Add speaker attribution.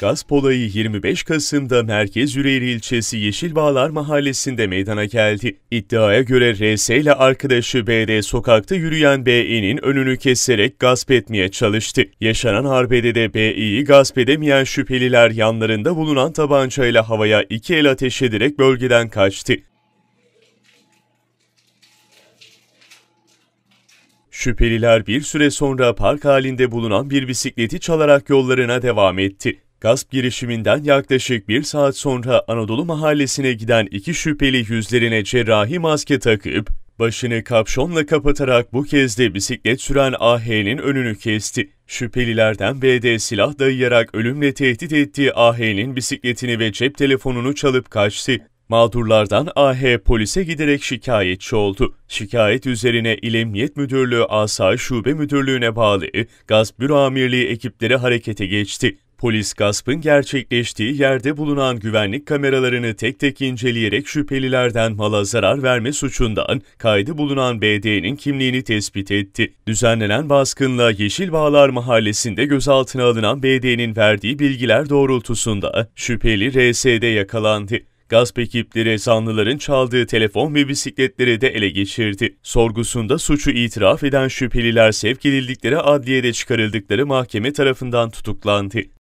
Speaker 1: Gasp olayı 25 Kasım'da Merkez Yüreğli ilçesi Yeşilbağlar mahallesinde meydana geldi. İddiaya göre RS ile arkadaşı BD sokakta yürüyen Bİ'nin önünü keserek gasp etmeye çalıştı. Yaşanan harbede de Bİ'yi gasp edemeyen şüpheliler yanlarında bulunan tabancayla havaya iki el ateş ederek bölgeden kaçtı. Şüpheliler bir süre sonra park halinde bulunan bir bisikleti çalarak yollarına devam etti. Gasp girişiminden yaklaşık bir saat sonra Anadolu mahallesine giden iki şüpheli yüzlerine cerrahi maske takıp, başını kapşonla kapatarak bu kez de bisiklet süren AH'nin önünü kesti. Şüphelilerden BD silah dayayarak ölümle tehdit ettiği AH'nin bisikletini ve cep telefonunu çalıp kaçtı. Mağdurlardan AH polise giderek şikayetçi oldu. Şikayet üzerine İl Emniyet Müdürlüğü Asayiş Şube Müdürlüğü'ne bağlı Gaz Büro Amirliği ekipleri harekete geçti. Polis gaspın gerçekleştiği yerde bulunan güvenlik kameralarını tek tek inceleyerek şüphelilerden mala zarar verme suçundan kaydı bulunan BD'nin kimliğini tespit etti. Düzenlenen baskınla Yeşil Bağlar Mahallesi'nde gözaltına alınan BD'nin verdiği bilgiler doğrultusunda şüpheli RS'de yakalandı. Gasp ekipleri zanlıların çaldığı telefon ve bisikletleri de ele geçirdi. Sorgusunda suçu itiraf eden şüpheliler sevk edildikleri adliyede çıkarıldıkları mahkeme tarafından tutuklandı.